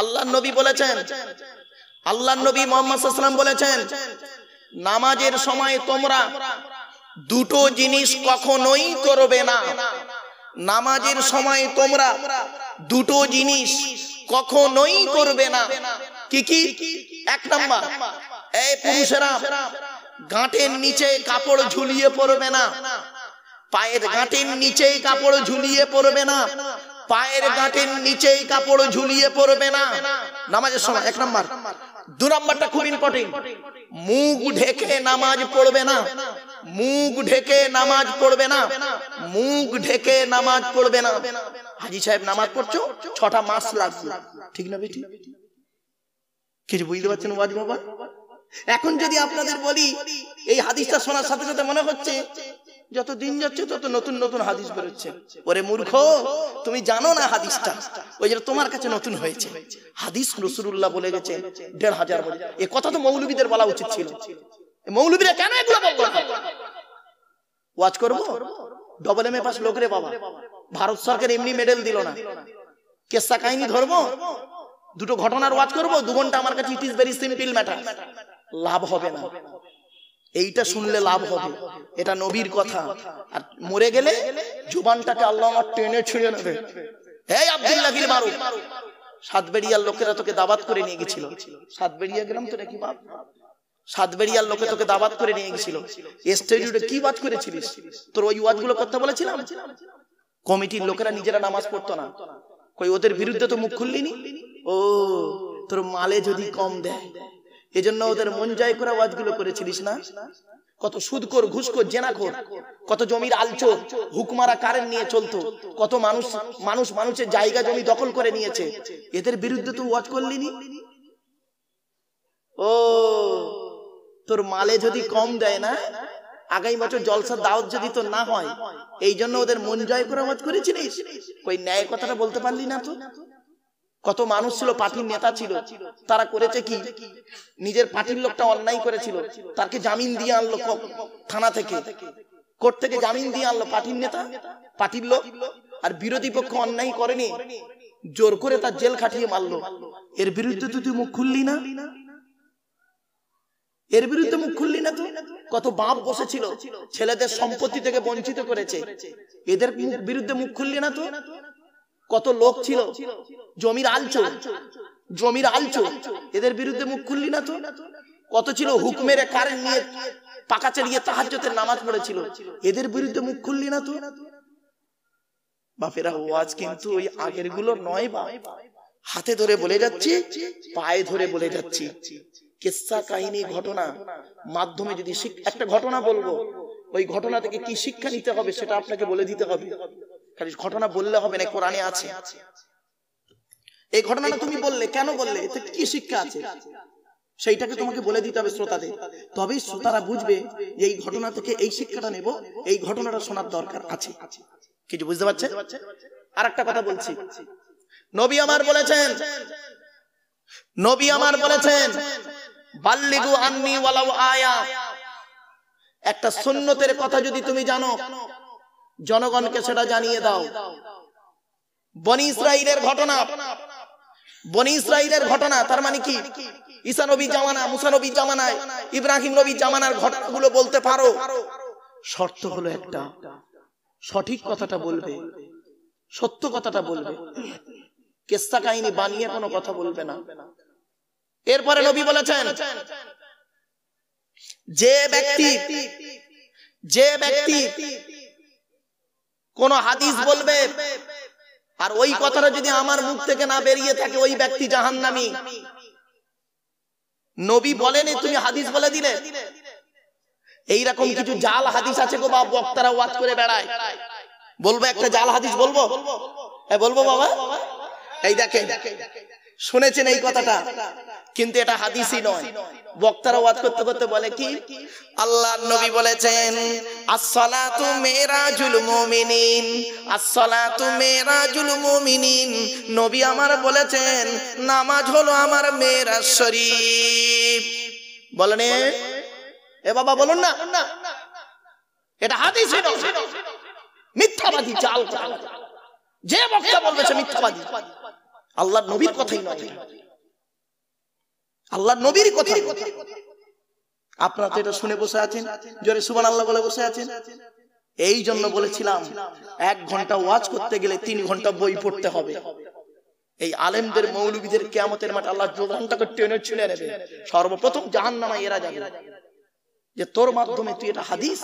আল্লাহ নবী বলেছেন আল্লাহ নবী মোহাম্মদ বলেছেন নামাজের সময় তোমরা দুটো জিনিস কখনোই করবে না নামাজের সময় তোমরা দুটো জিনিস কখনোই করবে না কি কি এক নাম্বার এই পুরুষেরা গাঁটের নিচে কাপড় ঝুলিয়ে পড়বে না পায়ের গাঁটের নিচে কাপড় ঝুলিয়ে পড়বে না পায়ের গাঁটের নিচেই কাপড় ঝুলিয়ে পড়বে না নামাজের সময় এক নম্বর দু নম্বরটা খুব ইম্পর্টেন্ট মুখ ঢেকে নামাজ পড়বে না মুখ ঢেকে নামাজ পড়বে না মুখ ঢেকে নামাজ পড়বে না হাজি সাহেব নামাজ পড়ছো ছটা মাস লাগবে ঠিক না বেটি কিছু বুঝতে পারছেন ওয়াজ বাবা এখন যদি আপনাদের বলি এই হাদিসটা শোনার সাথে সাথে মনে হচ্ছে যত দিন যাচ্ছে তত নতুন নতুন হাদিস বেরোচ্ছে ওরে মূর্খ তুমি জানো না হাদিসটা ওই যেটা তোমার কাছে নতুন হয়েছে হাদিস রসুল্লাহ বলে গেছে দেড় হাজার বলে এ কথা তো মৌলবীদের বলা উচিত ছিল মৌলবীরা কেন এগুলো বলবো ওয়াজ করবো ডবল এম এ পাস লোক রে বাবা ভারত সরকার এমনি মেডেল দিল না কেসা কাহিনী ধরবো দুটো ঘটনার ওয়াজ করবো দু ঘন্টা আমার কাছে it is very simple matter লাভ হবে না এইটা শুনলে লাভ হবে এটা নবীর কথা আর মরে গেলে জোবানটাকে আল্লাহ আমার টেনে ছুঁড়ে নেবে এই আব্দুল লাগিল মারু সাতবেড়িয়ার লোকেরা তোকে দাবাত করে নিয়ে গেছিল সাতবেড়িয়া গেলাম তো নাকি বাপ সাতবেড়িয়ার লোকে তোকে দাবাত করে নিয়ে গেছিল স্টেডিউটে কি বাদ করেছিলিস তোর ওই ওয়াজগুলো কথা বলেছিলাম কমিটির লোকেরা নিজেরা নামাজ পড়তো না কই ওদের বিরুদ্ধে তো মুখ খুললিনি ও তোর মালে যদি কম দেয় এজন্য ওদের মন জয় করে ওয়াজগুলো করেছিলিস না কত সুদকর ঘুষকর জেনাখোর কত জমির আলচো হুকমারা কারেন নিয়ে চলতো কত মানুষ মানুষ মানুষের জায়গা জমি দখল করে নিয়েছে এদের বিরুদ্ধে তুই ওয়াজ করলিনি ও তোর মালে যদি কম দেয় না আগামী বছর জলসা দাওয়াত যদি তোর না হয় এই জন্য ওদের মন জয় করে ওয়াজ করেছিলিস ওই ন্যায় কথাটা বলতে পারলি না তো কত মানুষ ছিল পার্টির নেতা ছিল তারা করেছে কি নিজের পার্টির লোকটা অন্যায় করেছিল তাকে জামিন দিয়ে আনলো থানা থেকে কোর্ট থেকে জামিন দিয়ে আনলো পার্টির নেতা পার্টির লোক আর বিরোধী পক্ষ অন্যায় করেনি জোর করে তার জেল খাটিয়ে মারলো এর বিরুদ্ধে তুই মুখ খুললি না এর বিরুদ্ধে মুখ খুললি না তুই কত বাপ বসেছিল ছেলেদের সম্পত্তি থেকে বঞ্চিত করেছে এদের বিরুদ্ধে মুখ খুললি না তুই কত লোক ছিল জমির আলচো জমির আলচো এদের বিরুদ্ধে মুখ খুললি না তো কত ছিল হুকমের কারেন্ট নিয়ে পাকা চালিয়ে তাহাজ্যতের নামাজ পড়েছিল এদের বিরুদ্ধে মুখ খুললি না তো বাপেরা ওয়াজ কিন্তু ওই আগের গুলো নয় বা হাতে ধরে বলে যাচ্ছি পায়ে ধরে বলে যাচ্ছি কেসা কাহিনী ঘটনা মাধ্যমে যদি একটা ঘটনা বলবো ওই ঘটনা থেকে কি শিক্ষা নিতে হবে সেটা আপনাকে বলে দিতে হবে খালি ঘটনা বললে হবে না কোরআনে আছে এই ঘটনাটা তুমি বললে কেন বললে এতে কি শিক্ষা আছে সেইটাকে তোমাকে বলে দিতে হবে শ্রোতাদের তবেই শ্রোতারা বুঝবে যে এই ঘটনা থেকে এই শিক্ষাটা নেব এই ঘটনাটা শোনার দরকার আছে কিছু বুঝতে পারছে আর একটা কথা বলছি নবী আমার বলেছেন নবী আমার বলেছেন বাল্লিগু আন্নি ওয়ালাউ আয়া একটা সুন্নতের কথা যদি তুমি জানো জনগণকে সেটা জানিয়ে দাও বনি ইসরাইলের ঘটনা বনি ইসরাইলের ঘটনা তার মানে কি ঈসা নবী জামানা মুসা নবী জামানায় ইব্রাহিম নবী জামানার ঘটনাগুলো বলতে পারো শর্ত হলো একটা সঠিক কথাটা বলবে সত্য কথাটা বলবে কেস্তা কাহিনী বানিয়ে কোনো কথা বলবে না এরপরে নবী বলেছেন যে ব্যক্তি যে ব্যক্তি কোন হাদিস বলবে আর ওই কথাটা যদি আমার মুখ থেকে না বেরিয়ে থাকে ওই ব্যক্তি জাহান্নামি নবী বলেনি তুমি হাদিস বলে দিলে এইরকম কিছু জাল হাদিস আছে গো বা বক্তারা ওয়াজ করে বেড়ায় বলবো একটা জাল হাদিস বলবো হ্যাঁ, বলবো বাবা এই দেখে শুনেছেন এই কথাটা কিন্তু এটা হাদিসই নয় বক্তারা ওয়াজ করতে করতে বলে কি আল্লাহর নবী বলেছেন আসসালাতু মিরাজুল মুমিনিন আসসালাতু মিরাজুল মুমিনিন নবী আমার বলেছেন নামাজ হলো আমার মেরাজ শরীফ বলেন এ বাবা বলুন না এটা হাদিসই নয় মিথ্যাবাদী জাল যে বক্তা বলবে সে মিথ্যাবাদী আল্লাহ নবীর কথাই নয় আল্লাহ নবীর কথাই আপনারা তো এটা শুনে বসে আছেন জোরে সুবান আল্লাহ বলে বসে আছেন এই জন্য বলেছিলাম এক ঘন্টা ওয়াজ করতে গেলে তিন ঘন্টা বই পড়তে হবে এই আলেমদের মৌলবীদের কেমতের মাঠ আল্লাহ জোগানটাকে টেনে ছিঁড়ে নেবে সর্বপ্রথম জাহান নামায় এরা যাবে যে তোর মাধ্যমে তুই এটা হাদিস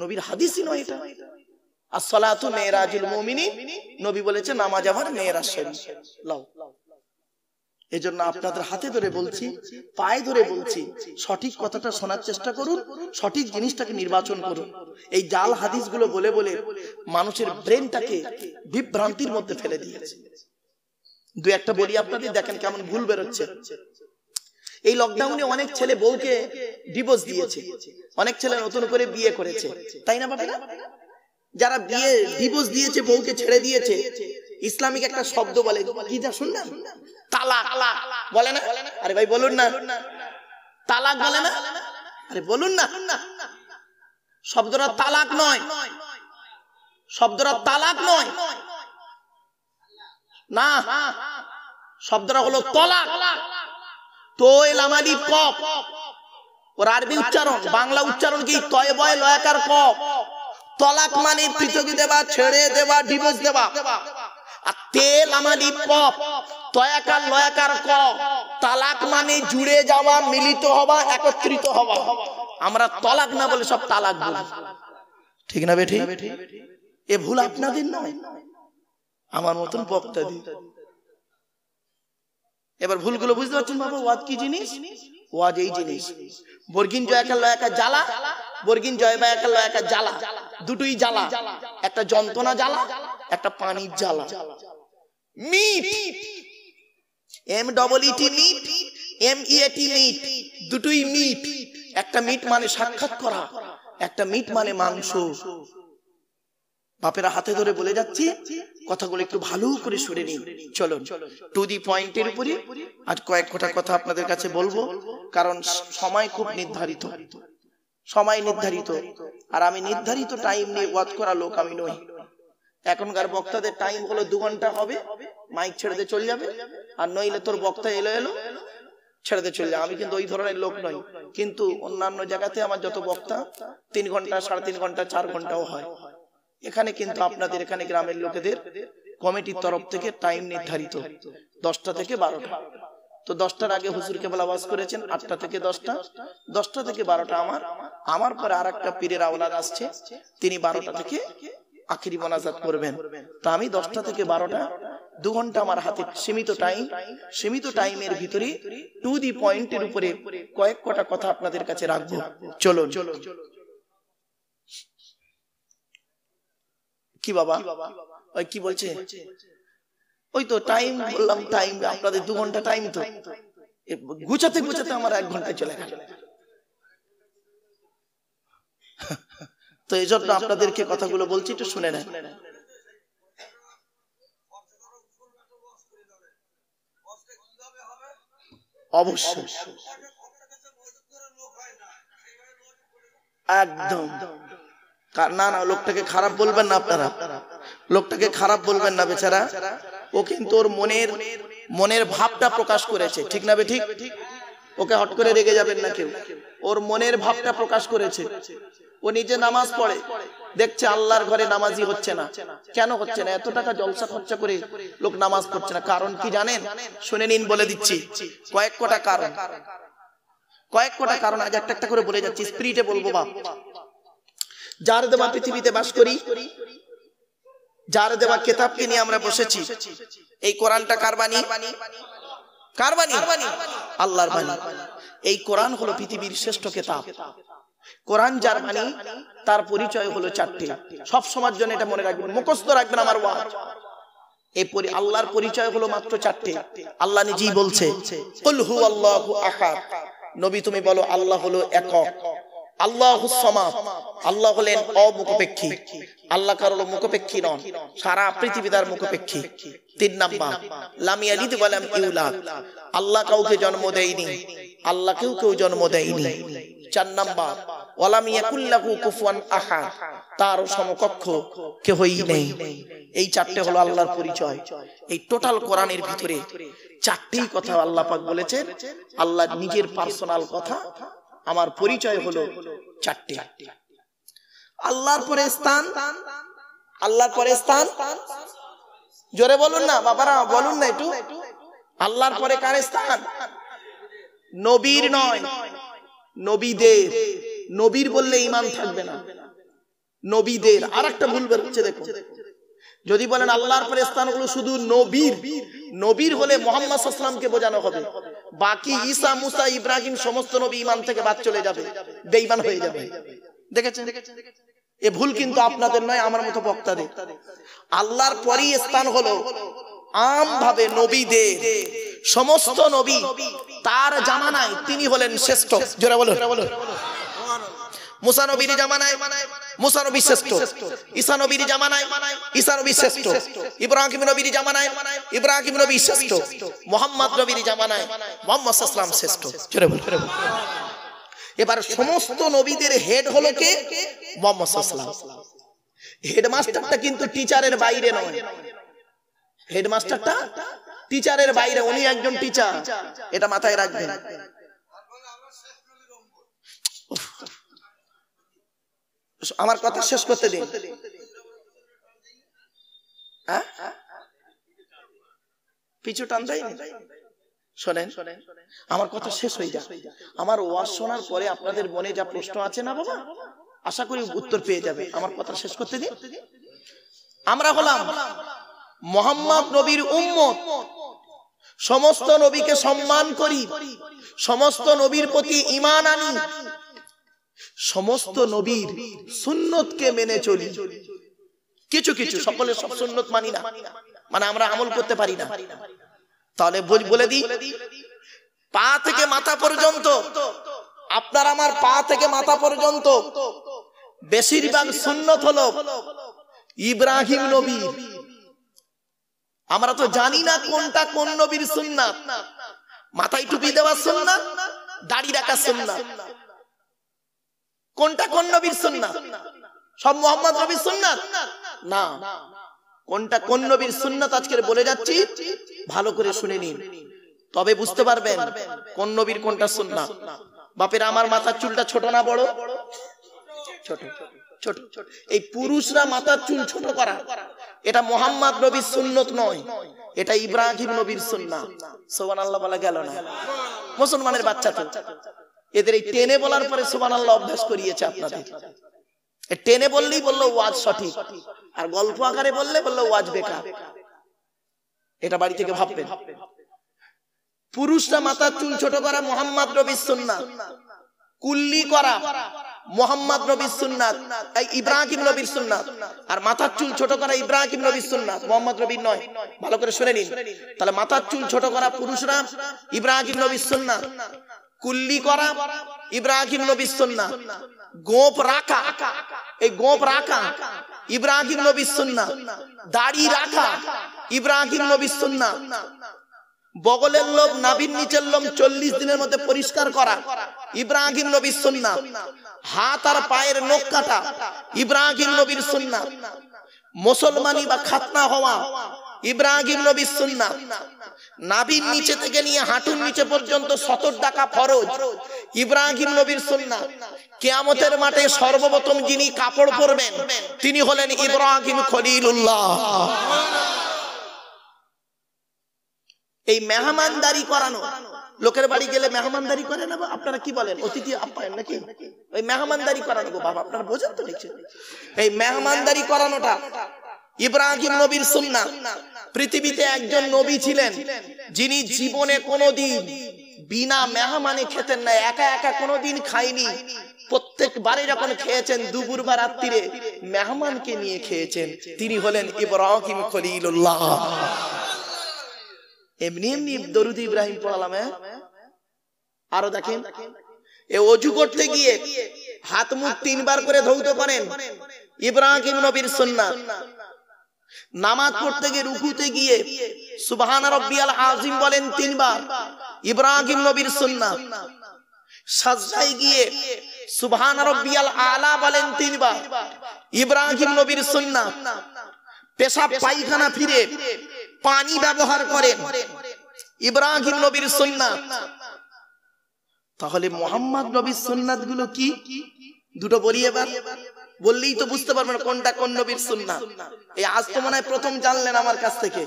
নবীর হাদিসই নয় এটা মেয়েরাজুল নবী বলেছে নামাজ মেয়েরা আপনাদের হাতে ধরে বলছি পায়ে ধরে বলছি সঠিক কথাটা শোনার চেষ্টা করুন সঠিক জিনিসটাকে নির্বাচন করুন এই জাল গুলো বলে বলে মানুষের ব্রেনটাকে বিভ্রান্তির মধ্যে ফেলে দিয়েছে দু একটা বলি আপনাদের দেখেন কেমন ভুল বেরোচ্ছে এই লকডাউনে অনেক ছেলে বউকে ডিভোর্স দিয়েছে অনেক ছেলে নতুন করে বিয়ে করেছে তাই না বাবা যারা বিয়ে ডিভোর্স দিয়েছে বউকে ছেড়ে দিয়েছে ইসলামিক একটা শব্দ বলে কি যা শুনলাম তালাক বলে না আরে ভাই বলুন না তালাক বলে না আরে বলুন না শব্দটা তালাক নয় শব্দটা তালাক নয় না শব্দটা হলো তলাক তোয়েল আমালি কপ ওর আরবি উচ্চারণ বাংলা উচ্চারণ কি তয় বয় লয়াকার কপ তলাক মানে পৃথক দেওয়া ছেড়ে দেওয়া ডিভোর্স দেওয়া আর তেল আমালি পপ তয়াকার লয়াকার ক তালাক মানে জুড়ে যাওয়া মিলিত হওয়া একত্রিত হওয়া আমরা তলাক না বলে সব তালাক বলি ঠিক না বেঠি এ ভুল আপনাদের নয় আমার মতন বক্তা দি এবার ভুলগুলো বুঝতে পারছেন বাবু ওয়াদ কি জিনিস ওয়াদ এই জিনিস বর্গিন জয় একা লয়াকা জ্বালা বর্গিন জয় বা একা লয়াকা জ্বালা দুটোই জ্বালা একটা যন্ত্রণা জ্বালা একটা পানির জ্বালা meet M double E T meet M e দুটোই মিট একটা মিট মানে সাক্ষাৎ করা একটা মিট মানে মাংস বাপেরা হাতে ধরে বলে কথাগুলো একটু ভালো করে সরে নিন চলো টু দি পয়েন্টের উপরে আর কয়েক কথা আপনাদের কাছে বলবো কারণ সময় খুব নির্ধারিত সময় নির্ধারিত আর আমি নির্ধারিত টাইম নিয়ে ওয়াজ করা লোক আমি নই এখনকার বক্তাদের টাইম হলো দু ঘন্টা হবে মাইক ছেড়ে চলে যাবে আর নইলে তোর বক্তা এলো এলো ছেড়েতে চলে যাবে আমি কিন্তু ওই ধরনের লোক নই কিন্তু অন্যান্য জায়গাতে আমার যত বক্তা তিন ঘন্টা সাড়ে তিন ঘন্টা চার ঘন্টাও হয় এখানে কিন্তু আপনাদের এখানে গ্রামের লোকেদের কমিটির তরফ থেকে টাইম নির্ধারিত দশটা থেকে বারোটা তো দশটার আগে হুজুর কেবল আওয়াজ করেছেন আটটা থেকে দশটা দশটা থেকে বারোটা আমার আমার পরে আর একটা পীরের আওলাদ আসছে তিনি বারোটা থেকে আখিরি মোনাজাত করবেন তো আমি দশটা থেকে বারোটা দু ঘন্টা আমার হাতে সীমিত টাইম সীমিত টাইমের ভিতরে টু দি পয়েন্টের উপরে কয়েক কটা কথা আপনাদের কাছে রাখবো চলো চলো কি বাবা ওই কি বলছে ওই তো টাইম বললাম টাইম আপনাদের দু ঘন্টা টাইম তো গুছাতে গুছাতে আমার এক ঘন্টায় চলে গেল তো এই জন্য আপনাদেরকে কথাগুলো বলছি একটু শুনে নেন অবশ্যই একদম না না লোকটাকে খারাপ বলবেন না আপনারা লোকটাকে খারাপ বলবেন না বেচারা ও কিন্তু ওর মনের মনের ভাবটা প্রকাশ করেছে ঠিক না ঠিক ওকে হট করে রেগে যাবেন না কেউ ওর মনের ভাবটা প্রকাশ করেছে ও নিজে নামাজ পড়ে দেখছে আল্লাহর ঘরে নামাজি হচ্ছে না কেন হচ্ছে না এত টাকা জলসা খরচা করে লোক নামাজ পড়ছে না কারণ কি জানেন শুনে নিন বলে দিচ্ছি কয়েক কটা কারণ কয়েক কটা কারণ আজ একটা একটা করে বলে যাচ্ছি স্পিরিটে বলবো বা যার দেবা পৃথিবীতে বাস করি যার দেওয়া কেতাবকে নিয়ে আমরা বসেছি এই কোরআনটা কার বাণী কার বাণী আল্লাহর বাণী এই কোরআন হলো পৃথিবীর শ্রেষ্ঠ কেতাব কোরআন যার বাণী তার পরিচয় হলো চারটি সব সমাজ জন্য এটা মনে রাখবেন মুখস্থ রাখবেন আমার ওয়াজ এই পরি আল্লাহর পরিচয় হলো মাত্র চারটি আল্লাহ নিজেই বলছে কুল হু আল্লাহু আহাদ নবী তুমি বলো আল্লাহ হলো একক আল্লাহ আল্লাহ হলেন অমুখপেক্ষী আল্লাহ কারোর মুখপেক্ষী নন সারা পৃথিবী তার মুখপেক্ষী তিন নাম্বার লামিয়া আল্লাহ কাউকে জন্ম দেয়নি আল্লাহ কেউ কেউ জন্ম দেয়নি চার নাম্বার তার সমকক্ষ কেহই নেই এই চারটে হলো আল্লাহর পরিচয় এই টোটাল কোরআনের ভিতরে চারটি কথা আল্লাহ পাক বলেছেন আল্লাহ নিজের পার্সোনাল কথা আমার পরিচয় হলো চারটি আল্লাহর পরে স্থান আল্লাহর পরে স্থান জোরে বলুন না বাবারা বলুন না একটু আল্লাহর পরে কার স্থান নবীর নয় নবীদের নবীর বললে ইমান থাকবে না নবীদের আর একটা ভুল বেরোচ্ছে দেখো যদি বলেন আল্লাহর ফেরেস্তানগুলো শুধু নবীর নবীর হলে মোহাম্মদ আসলামকে বোঝানো হবে বাকি ঈসা মুসা ইব্রাহিম সমস্ত নবী ইমান থেকে বাদ চলে যাবে বেঈমান হয়ে যাবে দেখেছেন এ ভুল কিন্তু আপনাদের নয় আমার মতো বক্তাদের আল্লাহর পরই স্থান হলো আমভাবে দে সমস্ত নবী তার জামানায় তিনি হলেন শ্রেষ্ঠ জোরা বলো মুসানবীর জামানায় মুসানবী শ্রেষ্ঠ ঈসানবীর জামানায় ঈসানবী শ্রেষ্ঠ ইব্রাহিম নবীর জামানায় ইব্রাহিম নবী শ্রেষ্ঠ মোহাম্মদ নবীর জামানায় মোহাম্মদ সাল্লাম শ্রেষ্ঠ চলে বল এবার সমস্ত নবীদের হেড হলো কে মোহাম্মদ সাল্লাম হেডমাস্টারটা কিন্তু টিচারের বাইরে নয় হেডমাস্টারটা টিচারের বাইরে উনি একজন টিচার এটা মাথায় রাখবেন আমার কথা শেষ করতে দিন হ্যাঁ? পিছু টান দেয়নি শোনেন আমার কথা শেষ হয়ে যায় আমার ওয়াজ শোনার পরে আপনাদের মনে যা প্রশ্ন আছে না বাবা আশা করি উত্তর পেয়ে যাবে আমার কথা শেষ করতে দিন আমরা হলাম মোহাম্মদ নবীর উম্মত সমস্ত নবীকে সম্মান করি সমস্ত নবীর প্রতি ইমান আনি সমস্ত নবীর সুন্নতকে মেনে চলি কিছু কিছু সকলে সব সুন্নত মানি না মানে আমরা আমল করতে পারি না তাহলে বলে দিই পা থেকে মাথা পর্যন্ত আপনার আমার পা থেকে মাথা পর্যন্ত বেশিরভাগ সুন্নত হলো ইব্রাহিম নবী আমরা তো জানি না কোনটা কোন নবীর সুন্নাত মাথায় টুপি দেওয়া সুন্নাত দাড়ি রাখা সুন্নাত কোনটা কোন নবীর সুন্নাত সব মোহাম্মদ নবীর সুন্নাত না কোনটা কোন নবীর সুন্নাত আজকে বলে যাচ্ছি ভালো করে শুনে নিন তবে বুঝতে পারবেন কোন নবীর কোনটা সুন্নাত বাপের আমার মাথার চুলটা ছোট না বড় ছোট ছোট এই পুরুষরা মাথার চুল ছোট করা এটা মোহাম্মদ নবীর সুন্নত নয় এটা ইব্রাহিম নবীর সুন্না সোবান আল্লাহ বলা গেল না মুসলমানের বাচ্চা তো এদের এই টেনে বলার পরে সুবান আল্লাহ অভ্যাস করিয়েছে আপনাদের টেনে বললেই বললো ওয়াজ সঠিক আর গল্প আকারে বললে বললো ওয়াজ বেকার এটা বাড়ি থেকে ভাববেন পুরুষরা মাথার চুল ছোট করা মোহাম্মদ রবির সুন্নাত কুল্লি করা মোহাম্মদ নবীর সুন্নাত ইব্রাহিম নবীর সুন্নাত আর মাথার চুল ছোট করা ইব্রাহিম নবীর সুন্নাত মোহাম্মদ নবীর নয় ভালো করে শুনে নিন তাহলে মাথার চুল ছোট করা পুরুষরা ইব্রাহিম নবীর সুন্নাত কুল্লি করা ইব্রাহিম নবীর সুন্না গোপ রাখা এই গোপ রাখা ইব্রাহিম নবীর সুন্না দাড়ি রাখা ইব্রাহিম নবীর সুন্না বগলের লোম নাবির নিচের লোম চল্লিশ দিনের মধ্যে পরিষ্কার করা ইব্রাহিম নবীর সুন্না হাত আর পায়ের নখ কাটা ইব্রাহিম নবীর সুন্না মুসলমানি বা খাতনা হওয়া ইব্রাহিম নবীর সুন্না নাবির নিচে থেকে নিয়ে হাঁটুর নিচে পর্যন্ত সতর টাকা ফরজ ইব্রাহিম নবীর সুন্না কেয়ামতের মাঠে সর্বপ্রথম যিনি কাপড় পরবেন তিনি হলেন ইব্রাহিম খলিলুল্লাহ এই মেহমানদারি করানো লোকের বাড়ি গেলে মেহমানদারি করে নেবো আপনারা কি বলেন অতিথি আপ্যায়ন নাকি ওই মেহমানদারি নেবো বাবা আপনারা বোঝেন তো দেখছেন এই মেহমানদারি করানোটা ইব্রাহিম নবীর সুন্না পৃথিবীতে একজন নবী ছিলেন যিনি জীবনে কোনোদিন বিনা মেহমানে খেতেন না একা একা কোনোদিন খাইনি প্রত্যেকবারে যখন খেয়েছেন দুপুর বা রাত্রিরে মেহমানকে নিয়ে খেয়েছেন তিনি হলেন ইব্রাহিম খলিলুল্লাহ এমনি এমনি দরুদ ইব্রাহিম পড়ালাম হ্যাঁ? আরো দেখেন এ অজু করতে গিয়ে হাত মুখ তিনবার করে ধৌত করেন ইব্রাহিম নবীর সন্না নামাজ পড়তে গিয়ে রুকুতে গিয়ে সুবাহান রব্বিয়াল আজিম বলেন তিনবার ইব্রাহিম নবীর সুন্না সাজদায় গিয়ে সুবহান রব্বিয়াল আলা বলেন তিনবার ইব্রাহিম নবীর সুন্না পেশাব পায়খানা ফিরে পানি ব্যবহার করেন ইব্রাহিম নবীর সুন্নাত তাহলে মোহাম্মদ নবীর সুন্নাত গুলো কি দুটো বলি এবার বললেই তো বুঝতে পারবেন কোনটা কোন নবীর সুন্না এই আজ তো মনে হয় প্রথম জানলেন আমার কাছ থেকে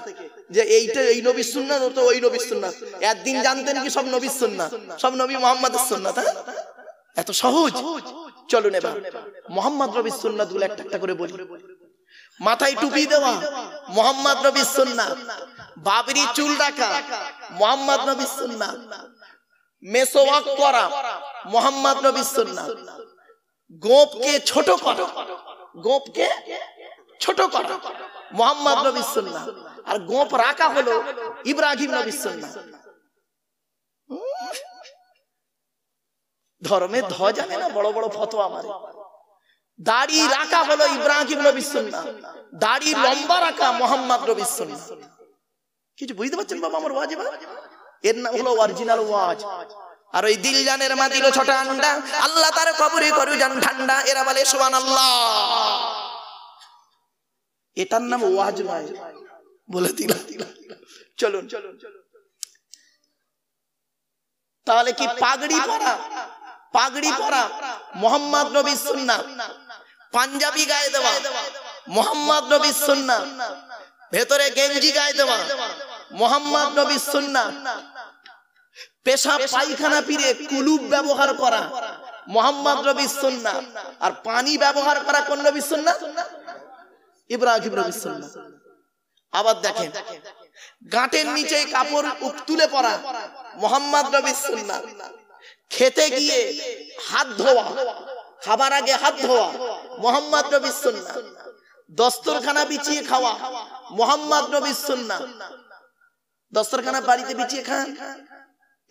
যে এইটা এই নবীর সুন্না তো ওই নবীর সুন্না একদিন জানতেন কি সব নবীর সুন্না সব নবী মোহাম্মদের সুন্না তা এত সহজ চলুন এবার মোহাম্মদ নবীর সুন্না দুলে একটা একটা করে বলি মাথায় টুপি দেওয়া মোহাম্মদ নবীর সুন্না বাবরি চুল রাখা মোহাম্মদ নবীর সুন্না মেসোয়াক করা মোহাম্মদ নবীর সুন্না গোপকে ছোট করো গোপকে ছোট করো মোহাম্মদ নবী সুন্নাহ আর গোপ রাখা হলো ইব্রাহিম নবী সুন্নাহ ধর্মে ধ জানে না বড় বড় ফতোয়া মারে দাড়ি রাখা হলো ইব্রাহিম নবী সুন্নাহ দাড়ি লম্বা রাখা মোহাম্মদ নবী সুন্নাহ কিছু বুঝতে পারছেন বাবা আমার ওয়াজিবা এর নাম হলো অরিজিনাল ওয়াজ আর ওই দিল জানের মা দিল ছোট আন্ডা আল্লাহ তার কবরে করু যান ঠান্ডা এরা বলে সুবান আল্লাহ এটার নাম ওয়াজ ভাই বলে দিলা দিলা চলুন চলুন তাহলে কি পাগড়ি পরা পাগড়ি পরা মোহাম্মদ নবী সুন্না পাঞ্জাবি গায়ে দেওয়া মোহাম্মদ নবী সুন্না ভেতরে গেঞ্জি গায়ে দেওয়া মোহাম্মদ নবী সুন্না পেশা পায়খানা পিরে কুলুপ ব্যবহার করা মোহাম্মদ রবি সন্না আর পানি ব্যবহার করা কোন রবি সন্না ইব্রাহিম রবি সন্না আবার দেখেন গাঁটের নিচে কাপড় উপতুলে পড়া মোহাম্মদ রবি সন্না খেতে গিয়ে হাত ধোয়া খাবার আগে হাত ধোয়া মোহাম্মদ রবি সন্না দস্তরখানা বিছিয়ে খাওয়া মোহাম্মদ রবি সন্না দস্তরখানা বাড়িতে বিছিয়ে খান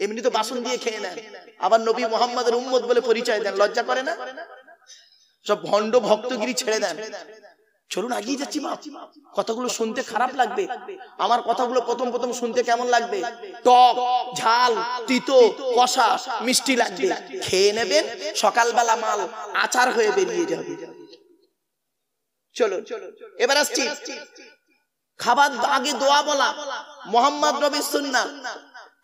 এমনি তো বাসন দিয়ে খেয়ে নেন আবার নবী মোহাম্মদের উম্মত বলে পরিচয় দেন লজ্জা করে না সব ভণ্ড ভক্তগিরি ছেড়ে দেন চলুন আগিয়ে যাচ্ছি মা কথাগুলো শুনতে খারাপ লাগবে আমার কথাগুলো প্রথম প্রথম শুনতে কেমন লাগবে টক ঝাল তিতো কষা মিষ্টি লাগবে খেয়ে নেবেন সকালবেলা মাল আচার হয়ে বেরিয়ে যাবে চলো এবার আসছি খাবার আগে দোয়া বলা মোহাম্মদ রবি সুন্না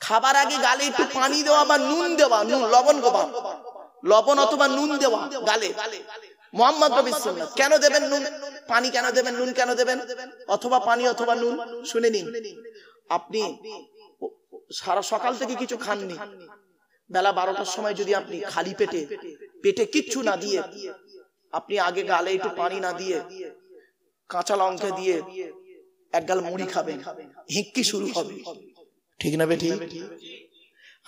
খাবার আগে গালে একটু পানি দেওয়া বা নুন দেওয়া নুন লবণ গোবা লবণ অথবা নুন দেওয়া গালে মোহাম্মদ কেন দেবেন নুন পানি কেন দেবেন নুন কেন দেবেন অথবা পানি অথবা নুন শুনে নিন আপনি সারা সকাল থেকে কিছু খাননি বেলা বারোটার সময় যদি আপনি খালি পেটে পেটে কিচ্ছু না দিয়ে আপনি আগে গালে একটু পানি না দিয়ে কাঁচা লঙ্কা দিয়ে এক গাল মুড়ি খাবেন হিঁকি শুরু হবে ঠিক না বেঠি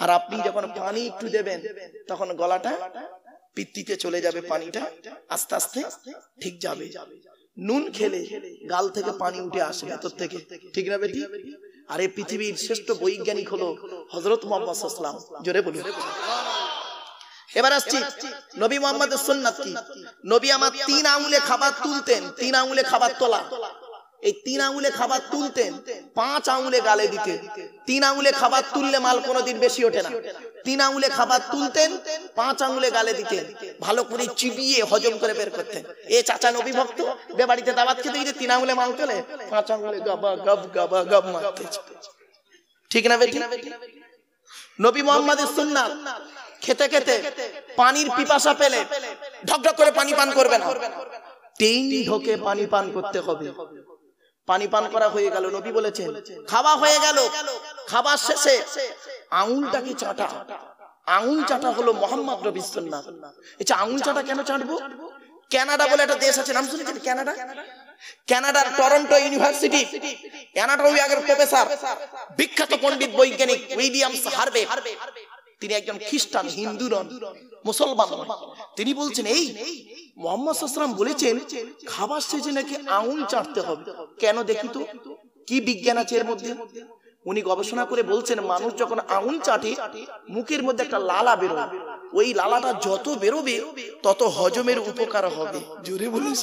আর আপনি যখন পানি একটু দেবেন তখন গলাটা পিত্তিতে চলে যাবে পানিটা আস্তে আস্তে ঠিক যাবে নুন খেলে গাল থেকে পানি উঠে আসে ভেতর থেকে ঠিক না বেটি আর এই পৃথিবীর শ্রেষ্ঠ বৈজ্ঞানিক হলো হজরত মোহাম্মদ ইসলাম জোরে বলুন এবার আসছি নবী মোহাম্মদ সন্ন্যাত নবী আমার তিন আঙুলে খাবার তুলতেন তিন আঙুলে খাবার তোলা এই তিন আঙুলে খাবার তুলতেন পাঁচ আঙুলে গালে দিতে তিন আঙুলে খাবার তুললে মাল কোনোদিন বেশি ওঠে না তিন আঙুলে খাবার তুলতেন পাঁচ আঙুলে গালে দিতেন ভালো করে চিবিয়ে হজম করে বের করতেন এ চাচা নবী ভক্ত বেবাড়িতে দাবাত খেতে গিয়ে তিন আঙুলে মাল তোলে পাঁচ আঙুলে গাবা গব গাবা গব মারতে ঠিক না বেটি নবী মোহাম্মদের সুন্নাত খেতে খেতে পানির পিপাসা পেলে ঢক ঢক করে পানি পান করবে না তিন ঢোকে পানি পান করতে হবে পানি পান করা হয়ে গেল নবী বলেছেন খাওয়া হয়ে গেল খাবার শেষে আঙুলটা কি চাটা আঙুল চাটা হলো মোহাম্মদ নবী সুন্নাত আচ্ছা আঙুল চাটা কেন চাটবো ক্যানাডা বলে একটা দেশ আছে নাম শুনেছেন ক্যানাডা ক্যানাডার টরন্টো ইউনিভার্সিটি ক্যানাডার আগের প্রফেসর বিখ্যাত পণ্ডিত বৈজ্ঞানিক উইলিয়ামস হার্বে তিনি একজন খ্রিস্টান হিন্দু নন মুসলমান তিনি বলছেন এই মোহাম্মদ সাল্লাম বলেছেন খাবার শেষে নাকি আঙুল চাটতে হবে কেন দেখি তো কি বিজ্ঞান আছে এর মধ্যে উনি গবেষণা করে বলছেন মানুষ যখন আঙুল চাটে মুখের মধ্যে একটা লালা বেরোবে ওই লালাটা যত বেরোবে তত হজমের উপকার হবে জোরে বলিস